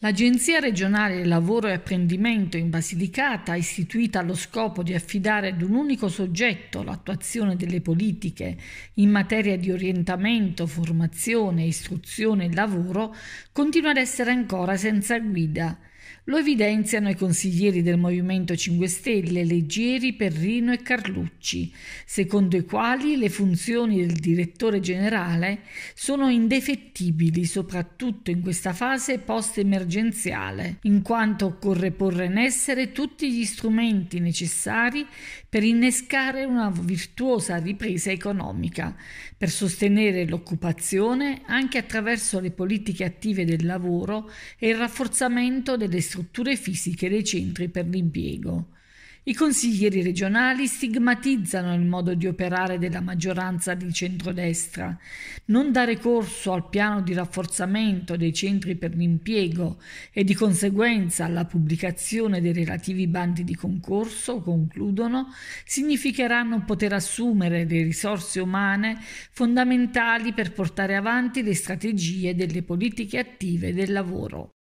L'Agenzia regionale del lavoro e apprendimento in Basilicata, istituita allo scopo di affidare ad un unico soggetto l'attuazione delle politiche in materia di orientamento, formazione, istruzione e lavoro, continua ad essere ancora senza guida. Lo evidenziano i consiglieri del Movimento 5 Stelle Leggeri, Perrino e Carlucci, secondo i quali le funzioni del direttore generale sono indefettibili, soprattutto in questa fase post-emergenziale, in quanto occorre porre in essere tutti gli strumenti necessari per innescare una virtuosa ripresa economica, per sostenere l'occupazione anche attraverso le politiche attive del lavoro e il rafforzamento delle strutture strutture fisiche dei centri per l'impiego. I consiglieri regionali stigmatizzano il modo di operare della maggioranza di centrodestra. Non dare corso al piano di rafforzamento dei centri per l'impiego e di conseguenza alla pubblicazione dei relativi bandi di concorso, concludono, significherà non poter assumere le risorse umane fondamentali per portare avanti le strategie delle politiche attive del lavoro.